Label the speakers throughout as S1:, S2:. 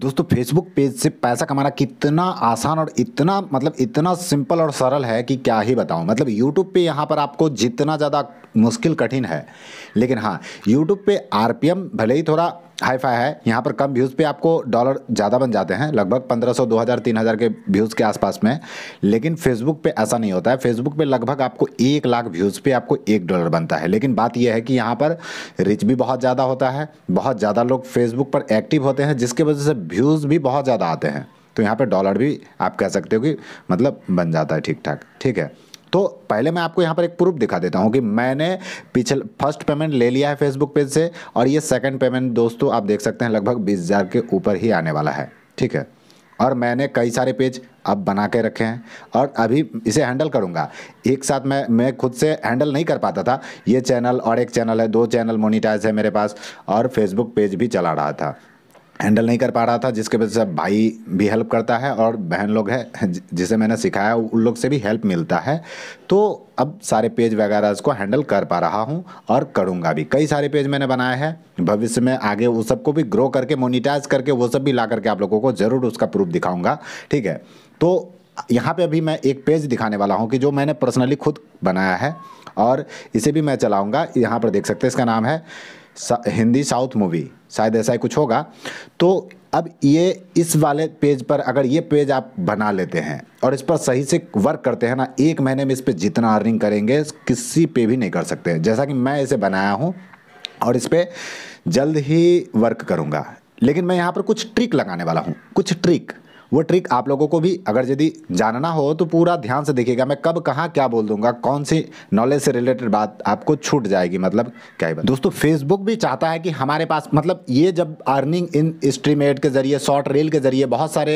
S1: दोस्तों Facebook page से पैसा कमाना कितना आसान और इतना मतलब इतना सिंपल और सरल है कि क्या ही बताऊं मतलब यूट्यूब पे यहाँ पर आपको जितना ज़्यादा मुश्किल कठिन है लेकिन हाँ यूट्यूब पे आरपीएम भले ही थोड़ा हाई फाई है यहाँ पर कम व्यूज़ पे आपको डॉलर ज़्यादा बन जाते हैं लगभग 1500, 2000, 3000 के व्यूज़ के आसपास में लेकिन फेसबुक पे ऐसा नहीं होता है फेसबुक पे लगभग आपको एक लाख व्यूज़ पे आपको एक डॉलर बनता है लेकिन बात यह है कि यहाँ पर रिच भी बहुत ज़्यादा होता है बहुत ज़्यादा लोग फेसबुक पर एक्टिव होते हैं जिसके वजह से व्यूज़ भी बहुत ज़्यादा आते हैं तो यहाँ पर डॉलर भी आप कह सकते हो कि मतलब बन जाता है ठीक ठाक ठीक है तो पहले मैं आपको यहाँ पर एक प्रूफ दिखा देता हूँ कि मैंने पिछले फर्स्ट पेमेंट ले लिया है फेसबुक पेज से और ये सेकंड पेमेंट दोस्तों आप देख सकते हैं लगभग बीस हज़ार के ऊपर ही आने वाला है ठीक है और मैंने कई सारे पेज अब बना के रखे हैं और अभी इसे हैंडल करूँगा एक साथ मैं मैं खुद से हैंडल नहीं कर पाता था ये चैनल और एक चैनल है दो चैनल मोनिटाइज है मेरे पास और फेसबुक पेज भी चला रहा था हैंडल नहीं कर पा रहा था जिसके वजह से भाई भी हेल्प करता है और बहन लोग हैं जिसे मैंने सिखाया उन लोग से भी हेल्प मिलता है तो अब सारे पेज वगैरह को हैंडल कर पा रहा हूँ और करूँगा भी कई सारे पेज मैंने बनाए हैं भविष्य में आगे वो सबको भी ग्रो करके मोनिटाइज करके वो सब भी ला करके आप लोगों को ज़रूर उसका प्रूफ दिखाऊँगा ठीक है तो यहाँ पे अभी मैं एक पेज दिखाने वाला हूँ कि जो मैंने पर्सनली खुद बनाया है और इसे भी मैं चलाऊँगा यहाँ पर देख सकते हैं इसका नाम है सा, हिंदी साउथ मूवी शायद ऐसा ही कुछ होगा तो अब ये इस वाले पेज पर अगर ये पेज आप बना लेते हैं और इस पर सही से वर्क करते हैं ना एक महीने में इस पर जितना अर्निंग करेंगे किसी पे भी नहीं कर सकते हैं जैसा कि मैं इसे बनाया हूँ और इस पर जल्द ही वर्क करूँगा लेकिन मैं यहाँ पर कुछ ट्रिक लगाने वाला हूँ कुछ ट्रिक वो ट्रिक आप लोगों को भी अगर यदि जानना हो तो पूरा ध्यान से देखिएगा मैं कब कहाँ क्या बोल दूंगा कौन सी नॉलेज से रिलेटेड बात आपको छूट जाएगी मतलब क्या ही दोस्तों फेसबुक भी चाहता है कि हमारे पास मतलब ये जब अर्निंग इन स्ट्रीमेट के जरिए शॉर्ट रील के जरिए बहुत सारे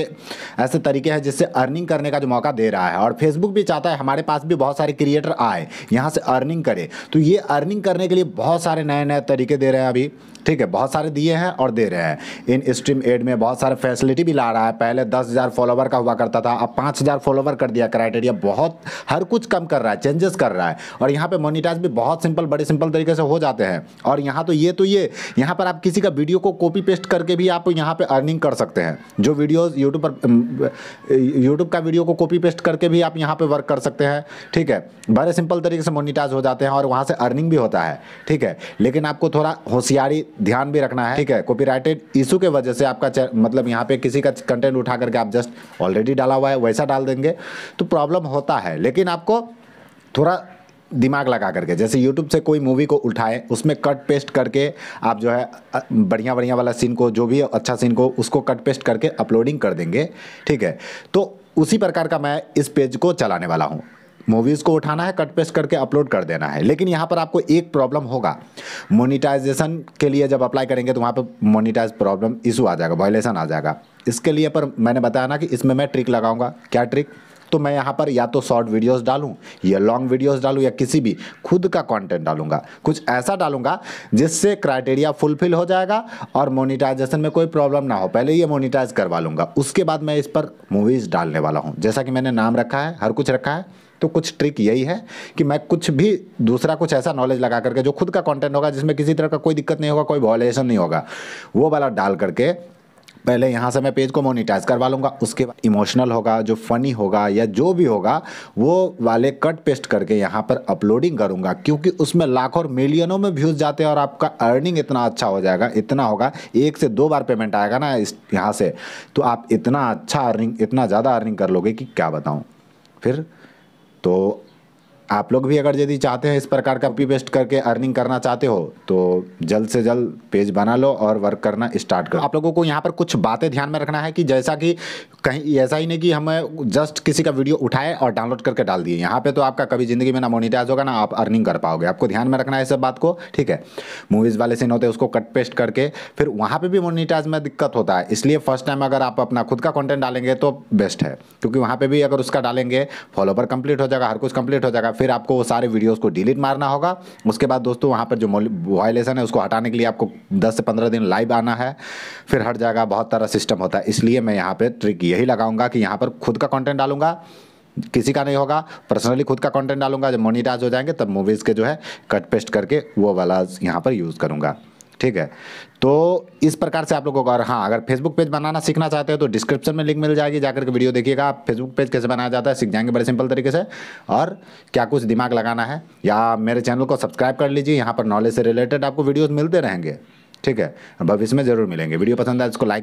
S1: ऐसे तरीके हैं जिससे अर्निंग करने का जो मौका दे रहा है और फेसबुक भी चाहता है हमारे पास भी बहुत सारे क्रिएटर आए यहाँ से अर्निंग करें तो ये अर्निंग करने के लिए बहुत सारे नए नए तरीके दे रहे हैं अभी ठीक है बहुत सारे दिए हैं और दे रहे हैं इन स्ट्रीम एड में बहुत सारे फैसिलिटी भी ला रहा है पहले दस दस हज़ार फॉलोवर का हुआ करता था अब पाँच हज़ार फॉलोवर कर दिया क्राइटेरिया बहुत हर कुछ कम कर रहा है चेंजेस कर रहा है और यहाँ पे मोनिटाइज भी बहुत सिंपल बड़े सिंपल तरीके से हो जाते हैं और यहाँ तो ये तो ये यहाँ पर आप किसी का वीडियो को कॉपी पेस्ट करके भी आप यहाँ पर अर्निंग कर सकते हैं जो वीडियोज़ यूट्यूब पर यूट्यूब का वीडियो को कॉपी पेस्ट करके भी आप यहाँ पर वर्क कर सकते हैं ठीक है बड़े सिंपल तरीके से मोनिटाइज हो जाते हैं और वहाँ से अर्निंग भी होता है ठीक है लेकिन आपको थोड़ा होशियारी ध्यान भी रखना है ठीक है कॉपीराइटेड इशू के वजह से आपका मतलब यहाँ पे किसी का कंटेंट उठा करके करके आप जस्ट ऑलरेडी डाला हुआ है वैसा डाल देंगे तो प्रॉब्लम होता है लेकिन आपको थोड़ा दिमाग लगा करके जैसे यूट्यूब से कोई मूवी को उठाएं उसमें कट पेस्ट करके आप जो है बढ़िया बढ़िया वाला सीन को जो भी अच्छा सीन को उसको कट पेस्ट करके अपलोडिंग कर देंगे ठीक है तो उसी प्रकार का मैं इस पेज को चलाने वाला हूँ मूवीज़ को उठाना है कट पेस्ट करके अपलोड कर देना है लेकिन यहाँ पर आपको एक प्रॉब्लम होगा मोनिटाइजेशन के लिए जब अप्लाई करेंगे तो वहाँ पर मोनिटाइज प्रॉब्लम इशू आ जाएगा वायलेशन आ जाएगा इसके लिए पर मैंने बताया ना कि इसमें मैं ट्रिक लगाऊंगा क्या ट्रिक तो मैं यहाँ पर या तो शॉर्ट वीडियोस डालूँ या लॉन्ग वीडियोस डालूँ या किसी भी खुद का कंटेंट डालूंगा कुछ ऐसा डालूंगा जिससे क्राइटेरिया फुलफिल हो जाएगा और मोनिटाइजेशन में कोई प्रॉब्लम ना हो पहले ये मोनिटाइज करवा लूँगा उसके बाद मैं इस पर मूवीज़ डालने वाला हूँ जैसा कि मैंने नाम रखा है हर कुछ रखा है तो कुछ ट्रिक यही है कि मैं कुछ भी दूसरा कुछ ऐसा नॉलेज लगा करके जो खुद का कंटेंट होगा जिसमें किसी तरह का कोई दिक्कत नहीं होगा कोई वॉलेशन नहीं होगा वो वाला डाल करके पहले यहाँ से मैं पेज को मोनिटाइज करवा लूँगा उसके बाद इमोशनल होगा जो फ़नी होगा या जो भी होगा वो वाले कट पेस्ट करके यहाँ पर अपलोडिंग करूँगा क्योंकि उसमें लाखों और मिलियनों में व्यूज़ जाते हैं और आपका अर्निंग इतना अच्छा हो जाएगा इतना होगा एक से दो बार पेमेंट आएगा ना इस यहाँ से तो आप इतना अच्छा अर्निंग इतना ज़्यादा अर्निंग कर लोगे कि क्या बताऊँ फिर तो आप लोग भी अगर यदि चाहते हैं इस प्रकार का कॉपी पेस्ट करके अर्निंग करना चाहते हो तो जल्द से जल्द पेज बना लो और वर्क करना स्टार्ट करो आप लोगों को यहाँ पर कुछ बातें ध्यान में रखना है कि जैसा कि कहीं ऐसा ही नहीं कि हमें जस्ट किसी का वीडियो उठाए और डाउनलोड करके डाल दिए यहाँ पे तो आपका कभी ज़िंदगी में ना मोनिटाइज होगा ना आप अर्निंग कर पाओगे आपको ध्यान में रखना है इस बात को ठीक है मूवीज़ वाले सीन होते हैं उसको कट पेस्ट करके फिर वहाँ पर भी मोनिटाइज में दिक्कत होता है इसलिए फर्स्ट टाइम अगर आप अपना खुद का कॉन्टेंट डालेंगे तो बेस्ट है क्योंकि वहाँ पर भी अगर उसका डालेंगे फॉलोवर कंप्लीट हो जाएगा हर कुछ कंप्लीट हो जाएगा फिर आपको वो सारे वीडियोज़ को डिलीट मारना होगा उसके बाद दोस्तों वहाँ पर जो वॉयलेसन है उसको हटाने के लिए आपको दस से पंद्रह दिन लाइव आना है फिर हर जगह बहुत सारा सिस्टम होता है इसलिए मैं यहाँ पर ट्रिक यही लगाऊंगा कि यहाँ पर खुद का कॉन्टेंट डालूंगा किसी का नहीं होगा पर्सनली खुद का कंटेंट डालूंगा जब मोनिटाइज हो जाएंगे तब मूवीज़ के जो है कट पेस्ट करके वो वाला यहाँ पर यूज़ करूँगा ठीक है तो इस प्रकार से आप लोगों को अगर हाँ अगर फेसबुक पेज बनाना सीखना चाहते हो तो डिस्क्रिप्शन में लिंक मिल जाएगी जाकर के वीडियो देखिएगा आप फेसबुक पेज कैसे बनाया जाता है सीख जाएंगे बड़े सिंपल तरीके से और क्या कुछ दिमाग लगाना है या मेरे चैनल को सब्सक्राइब कर लीजिए यहाँ पर नॉलेज से रिलेटेड आपको वीडियोज़ मिलते रहेंगे ठीक है भविष्य में जरूर मिलेंगे वीडियो पसंद आए तो इसको लाइक